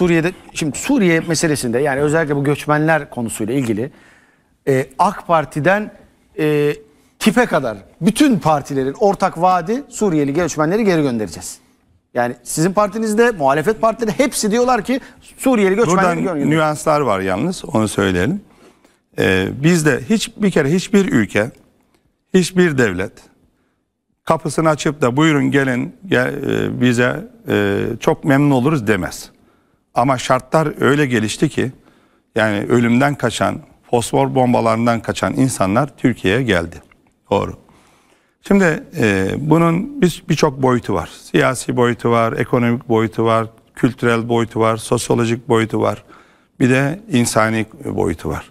Suriye'de şimdi Suriye meselesinde yani özellikle bu göçmenler konusuyla ilgili e, AK Parti'den e, tipe kadar bütün partilerin ortak vaadi Suriyeli göçmenleri geri göndereceğiz. Yani sizin partinizde, muhalefet partileri hepsi diyorlar ki Suriyeli göçmenleri Buradan göndereceğiz. nüanslar var yalnız onu söyleyelim. Ee, bizde hiç bir kere hiçbir ülke, hiçbir devlet kapısını açıp da buyurun gelin gel, e, bize e, çok memnun oluruz demez. Ama şartlar öyle gelişti ki yani ölümden kaçan, fosfor bombalarından kaçan insanlar Türkiye'ye geldi. Doğru. Şimdi e, bunun birçok bir boyutu var. Siyasi boyutu var, ekonomik boyutu var, kültürel boyutu var, sosyolojik boyutu var. Bir de insani boyutu var.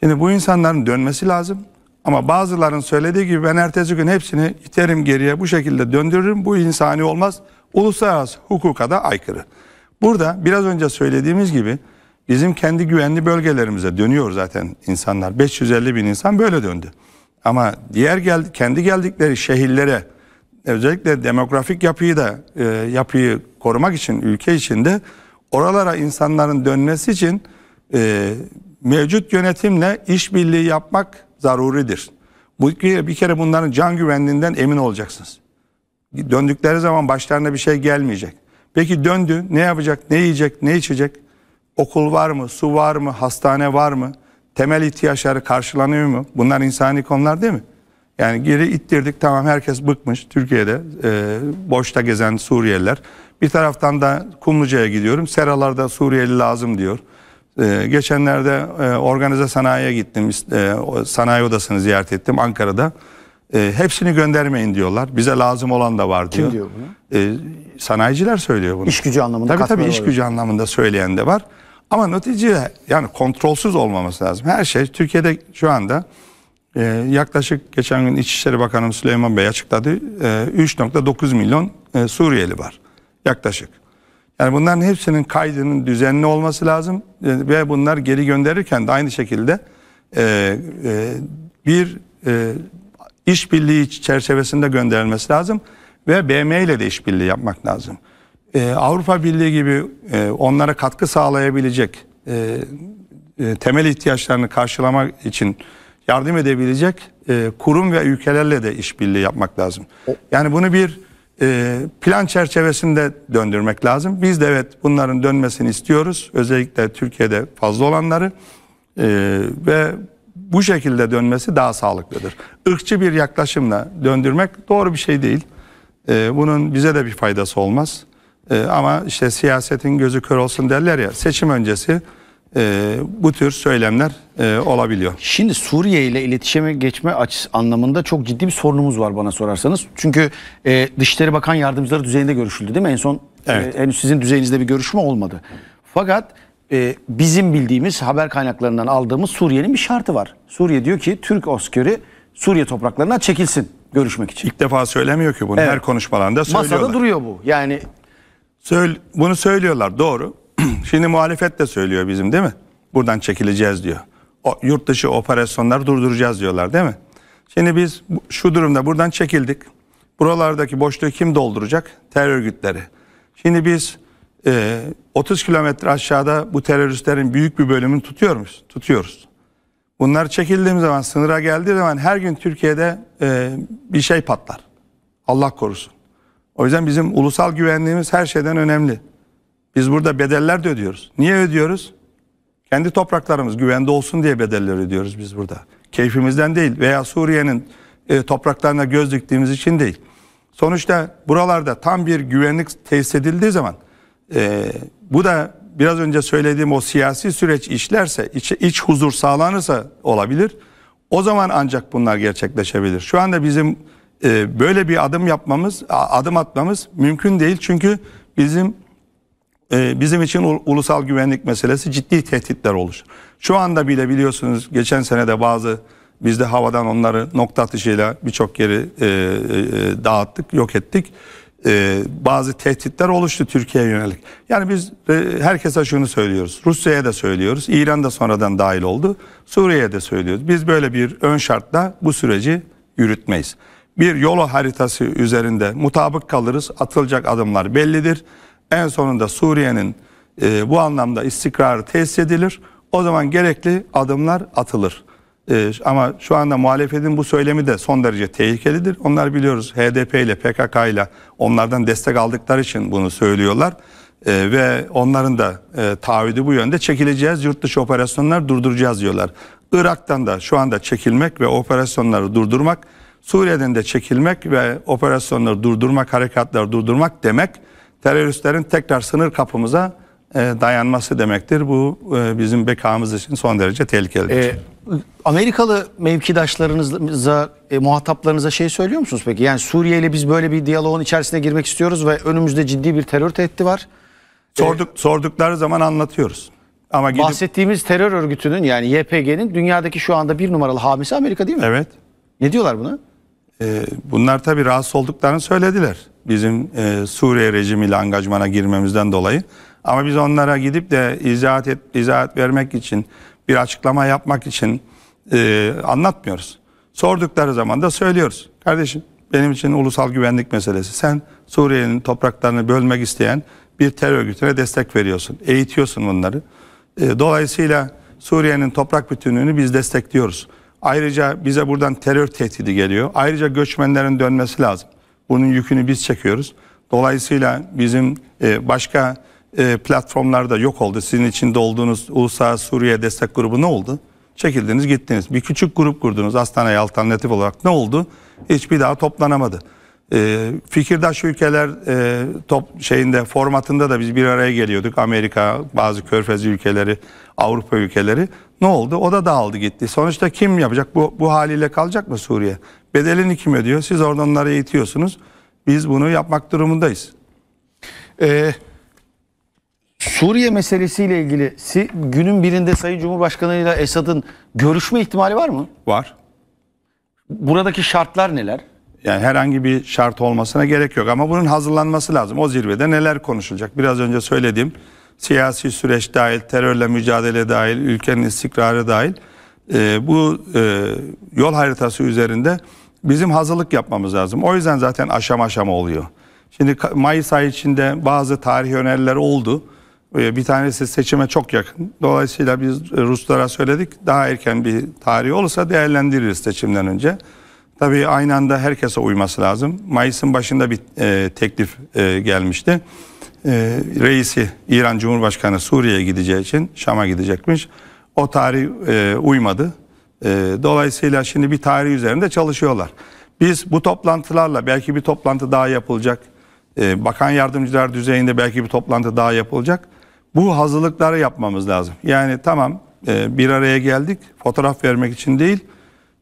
Şimdi bu insanların dönmesi lazım. Ama bazıların söylediği gibi ben ertesi gün hepsini iterim geriye bu şekilde döndürürüm. Bu insani olmaz. Uluslararası hukuka da aykırı. Burada biraz önce söylediğimiz gibi bizim kendi güvenli bölgelerimize dönüyor zaten insanlar. 550 bin insan böyle döndü. Ama diğer gel, kendi geldikleri şehirlere özellikle demografik yapıyı da e, yapıyı korumak için ülke içinde oralara insanların dönmesi için e, mevcut yönetimle işbirliği yapmak zaruridir. Bu bir kere bunların can güvenliğinden emin olacaksınız. Döndükleri zaman başlarına bir şey gelmeyecek. Peki döndü ne yapacak, ne yiyecek, ne içecek? Okul var mı, su var mı, hastane var mı? Temel ihtiyaçları karşılanıyor mu? Bunlar insani konular değil mi? Yani geri ittirdik tamam herkes bıkmış Türkiye'de e, boşta gezen Suriyeliler. Bir taraftan da Kumluca'ya gidiyorum. Seralarda Suriyeli lazım diyor. E, geçenlerde e, organize sanayiye gittim. E, sanayi odasını ziyaret ettim Ankara'da. E, hepsini göndermeyin diyorlar. Bize lazım olan da var diyor. Kim diyor bunu? E, sanayiciler söylüyor bunu. İş gücü anlamında. Tabii tabii iş gücü anlamında söyleyen de var. Ama neticede yani kontrolsüz olmaması lazım. Her şey Türkiye'de şu anda e, yaklaşık geçen gün İçişleri Bakanı Süleyman Bey açıkladı. E, 3.9 milyon e, Suriyeli var yaklaşık. Yani bunların hepsinin kaydının düzenli olması lazım e, ve bunlar geri gönderirken de aynı şekilde e, e, bir e, işbirliği çerçevesinde gönderilmesi lazım ve BM ile de işbirliği yapmak lazım. Ee, Avrupa Birliği gibi e, onlara katkı sağlayabilecek e, e, temel ihtiyaçlarını karşılamak için yardım edebilecek e, kurum ve ülkelerle de işbirliği yapmak lazım. Yani bunu bir e, plan çerçevesinde döndürmek lazım. Biz de evet bunların dönmesini istiyoruz. Özellikle Türkiye'de fazla olanları e, ve bu şekilde dönmesi daha sağlıklıdır. Irkçı bir yaklaşımla döndürmek doğru bir şey değil. Ee, bunun bize de bir faydası olmaz. Ee, ama işte siyasetin gözü kör olsun derler ya seçim öncesi e, bu tür söylemler e, olabiliyor. Şimdi Suriye ile iletişime geçme açısı anlamında çok ciddi bir sorunumuz var bana sorarsanız. Çünkü e, Dışişleri Bakan Yardımcıları düzeyinde görüşüldü değil mi? En son evet. henüz sizin düzeyinizde bir görüşme olmadı. Fakat e, bizim bildiğimiz haber kaynaklarından aldığımız Suriye'nin bir şartı var. Suriye diyor ki Türk askeri Suriye topraklarına çekilsin görüşmek için. İlk defa söylemiyor ki bunu. Evet. Her konuşmalarında söylüyorlar. Masada duruyor bu. Yani Söyle, bunu söylüyorlar doğru. Şimdi muhalefet de söylüyor bizim değil mi? Buradan çekileceğiz diyor. O, yurt dışı operasyonları durduracağız diyorlar değil mi? Şimdi biz şu durumda buradan çekildik. Buralardaki boşluğu kim dolduracak? Terör örgütleri. Şimdi biz e, ee, 30 kilometre aşağıda bu teröristlerin büyük bir bölümünü tutuyormuş, tutuyoruz. Bunlar çekildiğim zaman, sınıra geldiği zaman her gün Türkiye'de e, bir şey patlar. Allah korusun. O yüzden bizim ulusal güvenliğimiz her şeyden önemli. Biz burada bedeller de ödüyoruz. Niye ödüyoruz? Kendi topraklarımız güvende olsun diye bedeller ödüyoruz biz burada. Keyfimizden değil veya Suriye'nin e, topraklarına göz diktiğimiz için değil. Sonuçta buralarda tam bir güvenlik tesis edildiği zaman e, bu da biraz önce söylediğim o siyasi süreç işlerse, iç, iç huzur sağlanırsa olabilir. O zaman ancak bunlar gerçekleşebilir. Şu anda bizim e, böyle bir adım yapmamız, adım atmamız mümkün değil. Çünkü bizim e, bizim için ulusal güvenlik meselesi ciddi tehditler oluşur. Şu anda bile biliyorsunuz geçen sene de bazı biz de havadan onları nokta atışıyla birçok yeri e, e, e dağıttık, yok ettik e, bazı tehditler oluştu Türkiye'ye yönelik. Yani biz e, herkese şunu söylüyoruz. Rusya'ya da söylüyoruz. İran da sonradan dahil oldu. Suriye'ye de söylüyoruz. Biz böyle bir ön şartla bu süreci yürütmeyiz. Bir yol haritası üzerinde mutabık kalırız. Atılacak adımlar bellidir. En sonunda Suriye'nin e, bu anlamda istikrarı tesis edilir. O zaman gerekli adımlar atılır. Ee, ama şu anda muhalefetin bu söylemi de son derece tehlikelidir. Onlar biliyoruz HDP ile PKK ile onlardan destek aldıkları için bunu söylüyorlar. Ee, ve onların da e, taahhüdü bu yönde çekileceğiz yurt dışı operasyonlar durduracağız diyorlar. Irak'tan da şu anda çekilmek ve operasyonları durdurmak, Suriye'den de çekilmek ve operasyonları durdurmak, harekatları durdurmak demek teröristlerin tekrar sınır kapımıza e, dayanması demektir. Bu e, bizim bekamız için son derece tehlikeli. Ee, Amerikalı mevkidaşlarınıza, e, muhataplarınıza şey söylüyor musunuz peki? Yani Suriye ile biz böyle bir diyaloğun içerisine girmek istiyoruz ve önümüzde ciddi bir terör tehdidi var. E, Sorduk, ee, sordukları zaman anlatıyoruz. Ama gidip... Bahsettiğimiz terör örgütünün yani YPG'nin dünyadaki şu anda bir numaralı hamisi Amerika değil mi? Evet. Ne diyorlar buna? Ee, bunlar tabii rahatsız olduklarını söylediler. Bizim e, Suriye rejimiyle angajmana girmemizden dolayı. Ama biz onlara gidip de izahat, et, izahat vermek için bir açıklama yapmak için e, anlatmıyoruz. Sordukları zaman da söylüyoruz. Kardeşim benim için ulusal güvenlik meselesi. Sen Suriye'nin topraklarını bölmek isteyen bir terör örgütüne destek veriyorsun. Eğitiyorsun bunları. E, dolayısıyla Suriye'nin toprak bütünlüğünü biz destekliyoruz. Ayrıca bize buradan terör tehdidi geliyor. Ayrıca göçmenlerin dönmesi lazım. Bunun yükünü biz çekiyoruz. Dolayısıyla bizim e, başka e, platformlarda yok oldu. Sizin içinde olduğunuz USA Suriye destek grubu ne oldu? Çekildiniz gittiniz. Bir küçük grup kurdunuz hastaneye alternatif olarak. Ne oldu? Hiçbir daha toplanamadı. E, fikirdaş ülkeler e, top şeyinde formatında da biz bir araya geliyorduk. Amerika, bazı körfez ülkeleri, Avrupa ülkeleri. Ne oldu? O da dağıldı gitti. Sonuçta kim yapacak? Bu, bu haliyle kalacak mı Suriye? Bedelini kim ödüyor? Siz oradan onları eğitiyorsunuz. Biz bunu yapmak durumundayız. Eee Suriye meselesiyle ilgili si, günün birinde Sayın Cumhurbaşkanı ile Esad'ın görüşme ihtimali var mı? Var. Buradaki şartlar neler? Yani herhangi bir şart olmasına gerek yok ama bunun hazırlanması lazım. O zirvede neler konuşulacak? Biraz önce söylediğim siyasi süreç dahil, terörle mücadele dahil, ülkenin istikrarı dahil e, bu e, yol haritası üzerinde bizim hazırlık yapmamız lazım. O yüzden zaten aşama aşama oluyor. Şimdi Mayıs ayı içinde bazı tarih öneriler oldu. Ee, bir tanesi seçime çok yakın. Dolayısıyla biz Ruslara söyledik daha erken bir tarih olursa değerlendiririz seçimden önce. Tabii aynı anda herkese uyması lazım. Mayıs'ın başında bir e, teklif e, gelmişti. E, reisi İran Cumhurbaşkanı Suriye'ye gideceği için Şam'a gidecekmiş. O tarih e, uymadı. E, dolayısıyla şimdi bir tarih üzerinde çalışıyorlar. Biz bu toplantılarla belki bir toplantı daha yapılacak. E, bakan yardımcılar düzeyinde belki bir toplantı daha yapılacak bu hazırlıkları yapmamız lazım. Yani tamam e, bir araya geldik fotoğraf vermek için değil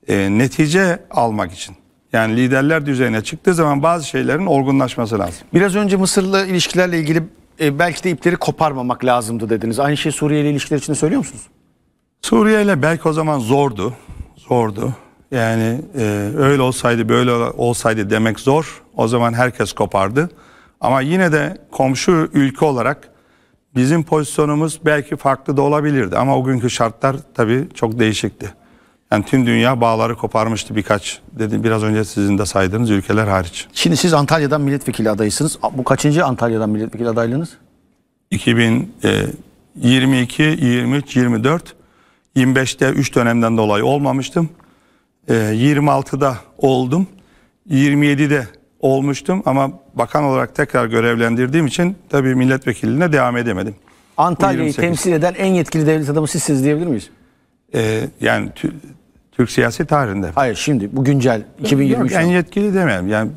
e, netice almak için. Yani liderler düzeyine çıktığı zaman bazı şeylerin olgunlaşması lazım. Biraz önce Mısır'la ilişkilerle ilgili e, belki de ipleri koparmamak lazımdı dediniz. Aynı şey Suriye ile ilişkiler için de söylüyor musunuz? Suriye ile belki o zaman zordu. Zordu. Yani e, öyle olsaydı böyle olsaydı demek zor. O zaman herkes kopardı. Ama yine de komşu ülke olarak Bizim pozisyonumuz belki farklı da olabilirdi ama o günkü şartlar tabii çok değişikti. Yani tüm dünya bağları koparmıştı birkaç dedi biraz önce sizin de saydığınız ülkeler hariç. Şimdi siz Antalya'dan milletvekili adayısınız. Bu kaçıncı Antalya'dan milletvekili adaylığınız? 2022, 23, 24, 25'te 3 dönemden dolayı olmamıştım. 26'da e, oldum. 27'de olmuştum ama bakan olarak tekrar görevlendirdiğim için tabii milletvekilliğine devam edemedim. Antalya'yı temsil eden en yetkili devlet adamı sizsiniz diyebilir miyiz? Ee, yani Türk siyasi tarihinde. Hayır şimdi bu güncel 2023. Yok, en yetkili demeyelim. Yani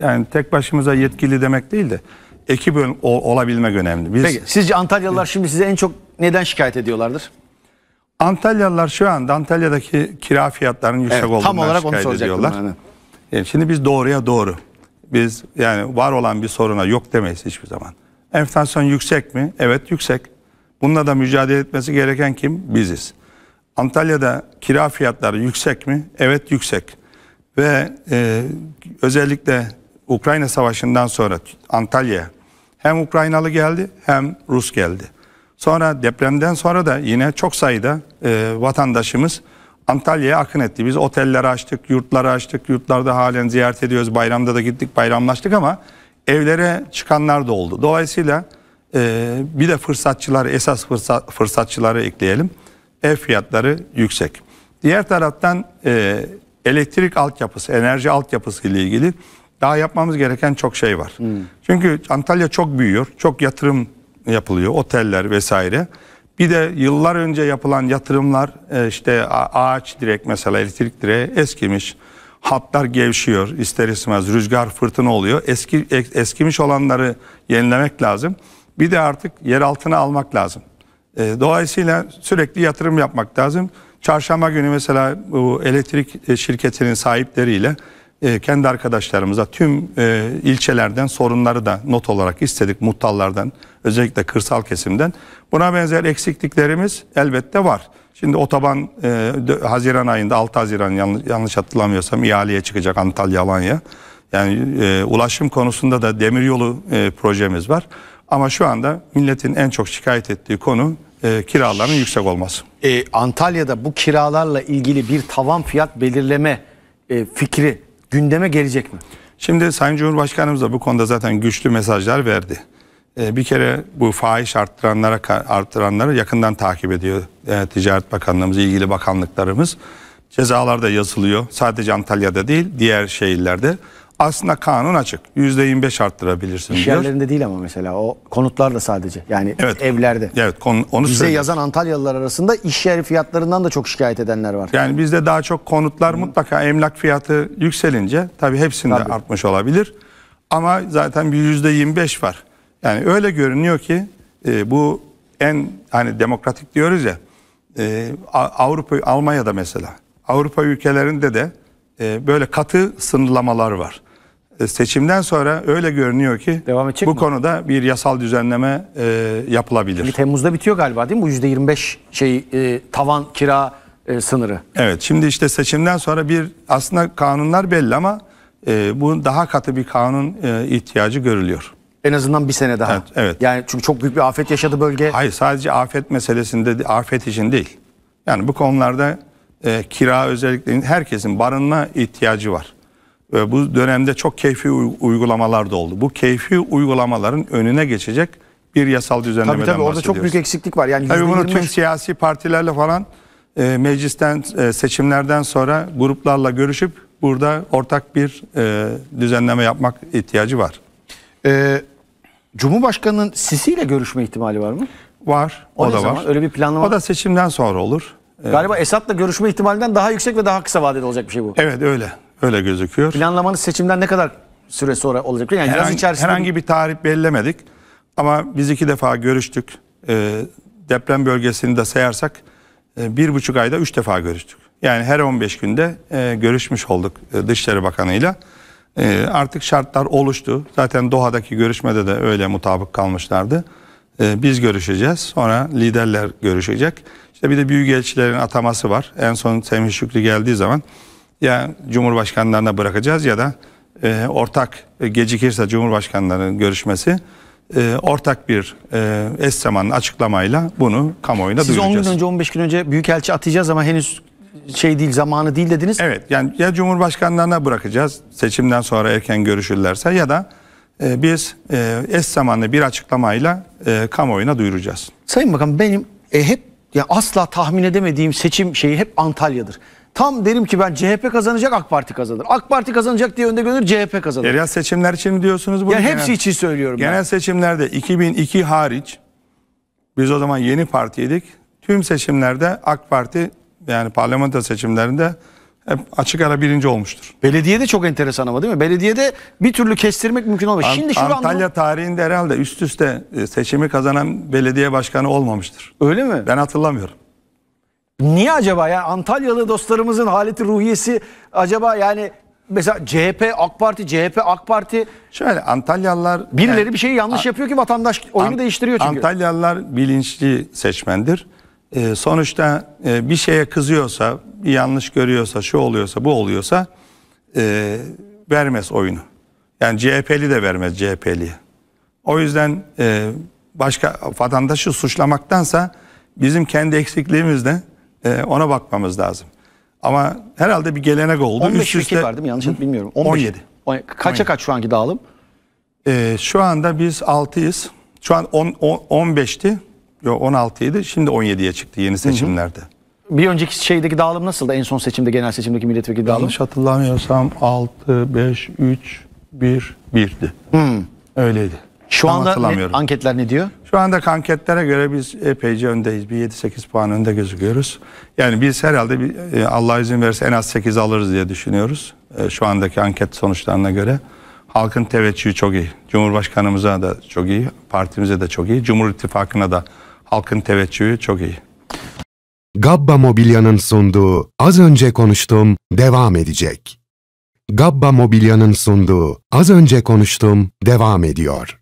yani tek başımıza yetkili demek değil de ekip ol, olabilmek önemli. Biz, Peki sizce Antalyalılar şimdi size en çok neden şikayet ediyorlardır? Antalyalılar şu anda Antalya'daki kira fiyatlarının yüksek evet, olduğundan tam olarak şikayet onu ediyorlar. Yani. E, şimdi biz doğruya doğru. Biz yani var olan bir soruna yok demeyiz hiçbir zaman. Enflasyon yüksek mi? Evet yüksek. Bununla da mücadele etmesi gereken kim? Biziz. Antalya'da kira fiyatları yüksek mi? Evet yüksek. Ve e, özellikle Ukrayna Savaşı'ndan sonra Antalya'ya hem Ukraynalı geldi hem Rus geldi. Sonra depremden sonra da yine çok sayıda e, vatandaşımız Antalya'ya akın etti. Biz otelleri açtık, yurtları açtık. Yurtlarda halen ziyaret ediyoruz. Bayramda da gittik, bayramlaştık ama evlere çıkanlar da oldu. Dolayısıyla e, bir de fırsatçılar, esas fırsat, fırsatçıları ekleyelim. Ev fiyatları yüksek. Diğer taraftan e, elektrik altyapısı, enerji altyapısı ile ilgili daha yapmamız gereken çok şey var. Hmm. Çünkü Antalya çok büyüyor, çok yatırım yapılıyor, oteller vesaire. Bir de yıllar önce yapılan yatırımlar e, işte ağaç direk mesela elektrik direği eskimiş. Hatlar gevşiyor ister istemez rüzgar fırtına oluyor. Eski e, eskimiş olanları yenilemek lazım. Bir de artık yer altına almak lazım. E, dolayısıyla sürekli yatırım yapmak lazım. Çarşamba günü mesela bu elektrik şirketinin sahipleriyle e, kendi arkadaşlarımıza tüm e, ilçelerden sorunları da not olarak istedik muhtallardan özellikle kırsal kesimden. Buna benzer eksikliklerimiz elbette var. Şimdi otoban e, Haziran ayında 6 Haziran yanlış, hatırlamıyorsam ihaleye çıkacak Antalya Alanya. Yani e, ulaşım konusunda da demiryolu e, projemiz var. Ama şu anda milletin en çok şikayet ettiği konu e, kiraların yüksek olması. E, Antalya'da bu kiralarla ilgili bir tavan fiyat belirleme e, fikri gündeme gelecek mi? Şimdi Sayın Cumhurbaşkanımız da bu konuda zaten güçlü mesajlar verdi. Ee, bir kere bu faiz arttıranlara arttıranları yakından takip ediyor e, Ticaret Bakanlığımız, ilgili bakanlıklarımız. Cezalar da yazılıyor. Sadece Antalya'da değil, diğer şehirlerde. Aslında kanun açık. %25 arttırabilirsin İş diyor. yerlerinde değil ama mesela o konutlarla sadece. Yani evet, evlerde. Evet konu, onu Bize söyleyeyim. yazan Antalyalılar arasında iş yeri fiyatlarından da çok şikayet edenler var. Yani bizde daha çok konutlar Hı. mutlaka emlak fiyatı yükselince tabii hepsinde tabii. artmış olabilir. Ama zaten bir %25 var. Yani öyle görünüyor ki e, bu en hani demokratik diyoruz ya e, Avrupa Almanya'da mesela Avrupa ülkelerinde de e, böyle katı sınırlamalar var. E, seçimden sonra öyle görünüyor ki Devam edecek bu mi? konuda bir yasal düzenleme e, yapılabilir. Temmuz'da bitiyor galiba değil mi bu %25 şey e, tavan kira e, sınırı? Evet şimdi işte seçimden sonra bir aslında kanunlar belli ama e, bu daha katı bir kanun e, ihtiyacı görülüyor. En azından bir sene daha. Evet, evet. Yani çünkü çok büyük bir afet yaşadı bölge. Hayır sadece afet meselesinde afet için değil. Yani bu konularda e, kira özellikle herkesin barınma ihtiyacı var ve bu dönemde çok keyfi uygulamalar da oldu. Bu keyfi uygulamaların önüne geçecek bir yasal düzenlemeden tabii, tabii, orada çok büyük eksiklik var. Yani tabii bunu tüm siyasi partilerle falan e, meclisten e, seçimlerden sonra gruplarla görüşüp burada ortak bir e, düzenleme yapmak ihtiyacı var. E, Cumhurbaşkanı'nın sisiyle görüşme ihtimali var mı? Var. O, o da zaman? var. Öyle bir planlama. O da seçimden sonra olur. E, Galiba Esat'la görüşme ihtimalinden daha yüksek ve daha kısa vadeli olacak bir şey bu. Evet öyle. Öyle gözüküyor. Planlamanız seçimden ne kadar süre sonra olacak? Yani herhangi, yaz içerisinde... Herhangi bir tarih bellemedik. Ama biz iki defa görüştük. E, deprem bölgesini de sayarsak e, bir buçuk ayda üç defa görüştük. Yani her 15 günde e, görüşmüş olduk e, Dışişleri Bakanı'yla. E, artık şartlar oluştu. Zaten Doha'daki görüşmede de öyle mutabık kalmışlardı. E, biz görüşeceğiz. Sonra liderler görüşecek. İşte bir de büyükelçilerin ataması var. En son Semih Şükrü geldiği zaman ya Cumhurbaşkanlarına bırakacağız ya da e, ortak e, gecikirse Cumhurbaşkanlarının görüşmesi e, ortak bir e, eş zamanlı açıklamayla bunu kamuoyuna Siz duyuracağız. Siz 10 gün önce 15 gün önce Büyükelçi atacağız ama henüz şey değil zamanı değil dediniz. Evet yani ya Cumhurbaşkanlarına bırakacağız seçimden sonra erken görüşürlerse ya da e, biz e, eş zamanlı bir açıklamayla e, kamuoyuna duyuracağız. Sayın Bakan benim e, hep ya asla tahmin edemediğim seçim şeyi hep Antalya'dır. Tam derim ki ben CHP kazanacak AK Parti kazanır. AK Parti kazanacak diye önde görünür CHP kazanır. Yerel seçimler için mi diyorsunuz bunu? Yani genel, hepsi için söylüyorum. Genel ben. seçimlerde 2002 hariç biz o zaman yeni partiydik. Tüm seçimlerde AK Parti yani parlamento seçimlerinde hep açık ara birinci olmuştur. Belediye de çok enteresan ama değil mi? Belediye de bir türlü kestirmek mümkün olmuyor. An Şimdi şu Antalya anlamı... tarihinde herhalde üst üste e, seçimi kazanan belediye başkanı olmamıştır. Öyle mi? Ben hatırlamıyorum. Niye acaba ya Antalyalı dostlarımızın haleti ruhiyesi acaba yani mesela CHP AK Parti CHP AK Parti şöyle Antalyalılar birileri yani, bir şeyi yanlış yapıyor ki vatandaş oyunu an, değiştiriyor çünkü. Antalyalılar bilinçli seçmendir. Ee, sonuçta e, bir şeye kızıyorsa, bir yanlış görüyorsa, şu oluyorsa, bu oluyorsa e, vermez oyunu. Yani CHP'li de vermez CHP'liye. O yüzden e, başka vatandaşı suçlamaktansa bizim kendi eksikliğimizle e, ona bakmamız lazım. Ama herhalde bir gelenek oldu. 15 Üst üste... vekil var Yanlış bilmiyorum. 15. 17. Kaça 17. kaç şu anki dağılım? E, şu anda biz 6'yız. Şu an 10, 10, 15'ti. Yok 16'ydı. Şimdi 17'ye çıktı yeni seçimlerde. Hı hı. Bir önceki şeydeki dağılım nasıldı? En son seçimde genel seçimdeki milletvekili dağılım. Yanlış hatırlamıyorsam 6, 5, 3, 1, 1'di. Hı. Öyleydi. Şu Tam anda ne, anketler ne diyor? Şu anda anketlere göre biz epeyce öndeyiz. Bir 7-8 puan önde gözüküyoruz. Yani biz herhalde bir, e, Allah izin verirse en az 8 alırız diye düşünüyoruz. E, şu andaki anket sonuçlarına göre. Halkın teveccühü çok iyi. Cumhurbaşkanımıza da çok iyi. Partimize de çok iyi. Cumhur İttifakı'na da halkın teveccühü çok iyi. Gabba Mobilya'nın sunduğu Az Önce Konuştum devam edecek. Gabba Mobilya'nın sunduğu Az Önce Konuştum devam ediyor.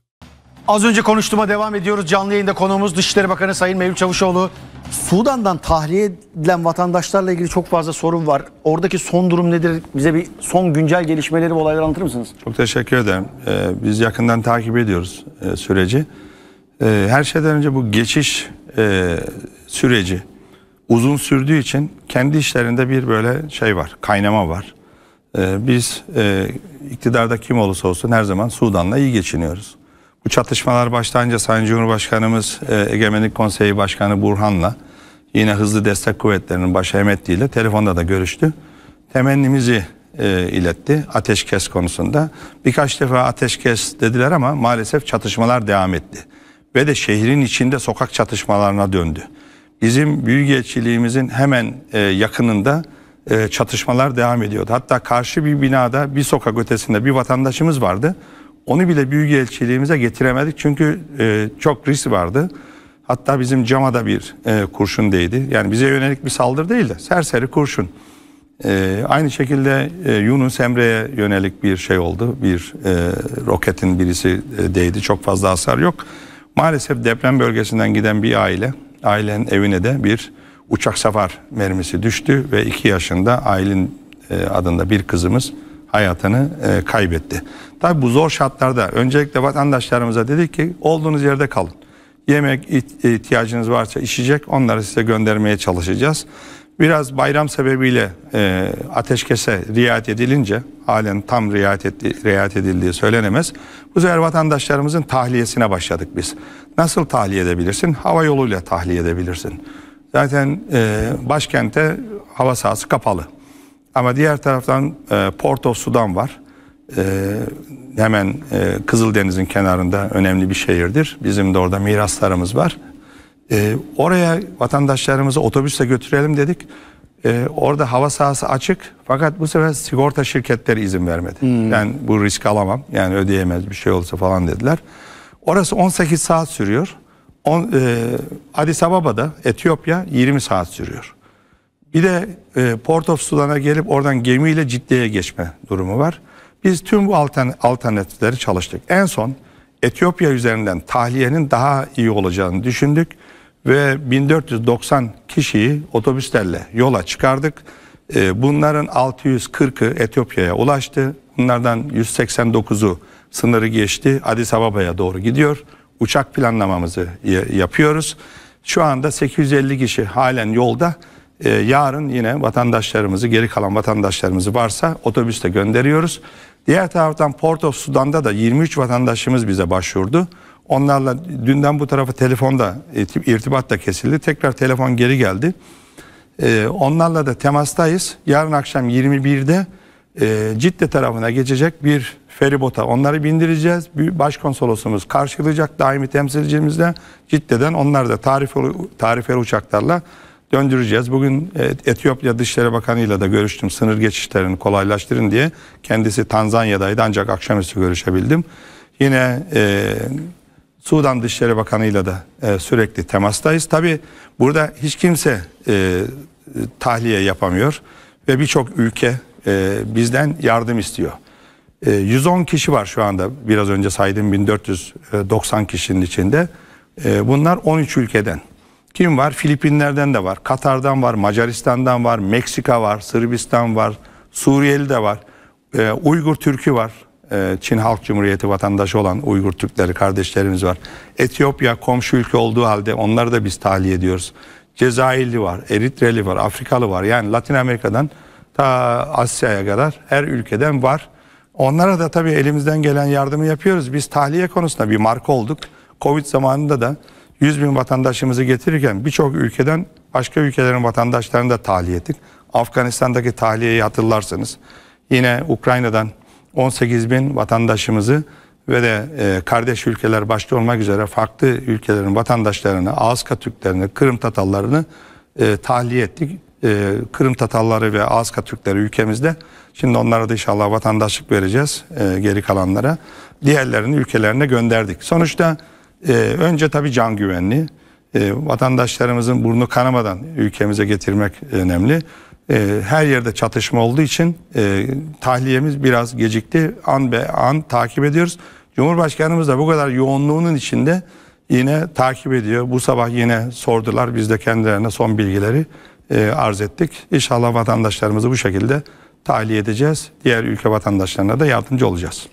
Az önce konuştuğuma devam ediyoruz. Canlı yayında konuğumuz Dışişleri Bakanı Sayın Mevlüt Çavuşoğlu. Sudan'dan tahliye edilen vatandaşlarla ilgili çok fazla sorun var. Oradaki son durum nedir? Bize bir son güncel gelişmeleri ve olayları anlatır mısınız? Çok teşekkür ederim. Ee, biz yakından takip ediyoruz e, süreci. E, her şeyden önce bu geçiş e, süreci uzun sürdüğü için kendi işlerinde bir böyle şey var, kaynama var. E, biz e, iktidarda kim olursa olsun her zaman Sudan'la iyi geçiniyoruz. Bu çatışmalar başlayınca Sayın Cumhurbaşkanımız e, Egemenlik Konseyi Başkanı Burhan'la yine Hızlı Destek Kuvvetleri'nin başı Emetli ile telefonda da görüştü. Temennimizi e, iletti ateşkes konusunda. Birkaç defa ateşkes dediler ama maalesef çatışmalar devam etti. Ve de şehrin içinde sokak çatışmalarına döndü. Bizim büyükelçiliğimizin hemen e, yakınında e, çatışmalar devam ediyordu. Hatta karşı bir binada bir sokak ötesinde bir vatandaşımız vardı. Onu bile Büyükelçiliğimize getiremedik çünkü e, çok risk vardı. Hatta bizim camada bir e, kurşun değdi. Yani bize yönelik bir saldırı değil de serseri kurşun. E, aynı şekilde e, Yunus Emre'ye yönelik bir şey oldu. Bir e, roketin birisi e, değdi. Çok fazla hasar yok. Maalesef deprem bölgesinden giden bir aile, ailenin evine de bir uçak safar mermisi düştü ve 2 yaşında Aylin e, adında bir kızımız hayatını e, kaybetti. Tabi bu zor şartlarda öncelikle vatandaşlarımıza dedik ki olduğunuz yerde kalın. Yemek ihtiyacınız varsa içecek onları size göndermeye çalışacağız. Biraz bayram sebebiyle e, ateşkese riayet edilince halen tam riayet, etti, riayet edildiği söylenemez. Bu sefer vatandaşlarımızın tahliyesine başladık biz. Nasıl tahliye edebilirsin? Hava yoluyla tahliye edebilirsin. Zaten e, başkente hava sahası kapalı. Ama diğer taraftan e, Porto Sudan var. E, hemen e, Kızıldeniz'in kenarında önemli bir şehirdir. Bizim de orada miraslarımız var. E, oraya vatandaşlarımızı otobüsle götürelim dedik. E, orada hava sahası açık fakat bu sefer sigorta şirketleri izin vermedi. Hmm. Ben bu risk alamam yani ödeyemez bir şey olsa falan dediler. Orası 18 saat sürüyor. On, e, Addis Ababa'da Etiyopya 20 saat sürüyor. Bir de e, Port of Sudan'a gelip oradan gemiyle ciddiye geçme durumu var. Biz tüm bu alternatifleri çalıştık. En son Etiyopya üzerinden tahliyenin daha iyi olacağını düşündük ve 1490 kişiyi otobüslerle yola çıkardık. E, bunların 640'ı Etiyopya'ya ulaştı. Bunlardan 189'u sınırı geçti. Addis Ababa'ya doğru gidiyor. Uçak planlamamızı yapıyoruz. Şu anda 850 kişi halen yolda. E, yarın yine vatandaşlarımızı, geri kalan vatandaşlarımızı varsa otobüste gönderiyoruz. Diğer taraftan Porto Sudan'da da 23 vatandaşımız bize başvurdu. Onlarla dünden bu tarafa telefonda irtibat da kesildi. Tekrar telefon geri geldi. Ee, onlarla da temastayız. Yarın akşam 21'de e, Cidde tarafına geçecek bir feribota onları bindireceğiz. Başkonsolosumuz karşılayacak daimi temsilcimizle Cidde'den onlar da tarifeli, tarifeli uçaklarla döndüreceğiz. Bugün e, Etiyopya Dışişleri Bakanı ile de görüştüm. Sınır geçişlerini kolaylaştırın diye. Kendisi Tanzanya'daydı ancak akşamüstü görüşebildim. Yine e, Sudan Dışişleri Bakanı ile de e, sürekli temastayız. Tabi burada hiç kimse e, tahliye yapamıyor ve birçok ülke e, bizden yardım istiyor. E, 110 kişi var şu anda biraz önce saydığım 1490 e, kişinin içinde. E, bunlar 13 ülkeden. Kim var? Filipinler'den de var. Katar'dan var, Macaristan'dan var, Meksika var, Sırbistan var, Suriyeli de var. Ee, Uygur Türk'ü var. Ee, Çin Halk Cumhuriyeti vatandaşı olan Uygur Türkleri kardeşlerimiz var. Etiyopya komşu ülke olduğu halde onları da biz tahliye ediyoruz. Cezayirli var, Eritreli var, Afrikalı var. Yani Latin Amerika'dan ta Asya'ya kadar her ülkeden var. Onlara da tabii elimizden gelen yardımı yapıyoruz. Biz tahliye konusunda bir marka olduk. Covid zamanında da 100 bin vatandaşımızı getirirken birçok ülkeden başka ülkelerin vatandaşlarını da tahliye ettik. Afganistan'daki tahliyeyi hatırlarsınız. Yine Ukrayna'dan 18 bin vatandaşımızı ve de e, kardeş ülkeler başta olmak üzere farklı ülkelerin vatandaşlarını, Ağızka Türklerini, Kırım Tatarlarını e, tahliye ettik. E, Kırım Tatarları ve Ağızka Türkleri ülkemizde. Şimdi onlara da inşallah vatandaşlık vereceğiz geri kalanlara. Diğerlerini ülkelerine gönderdik. Sonuçta ee, önce tabii can güvenliği. Ee, vatandaşlarımızın burnu kanamadan ülkemize getirmek önemli. Ee, her yerde çatışma olduğu için e, tahliyemiz biraz gecikti. An be an takip ediyoruz. Cumhurbaşkanımız da bu kadar yoğunluğunun içinde yine takip ediyor. Bu sabah yine sordular. Biz de kendilerine son bilgileri e, arz ettik. İnşallah vatandaşlarımızı bu şekilde tahliye edeceğiz. Diğer ülke vatandaşlarına da yardımcı olacağız.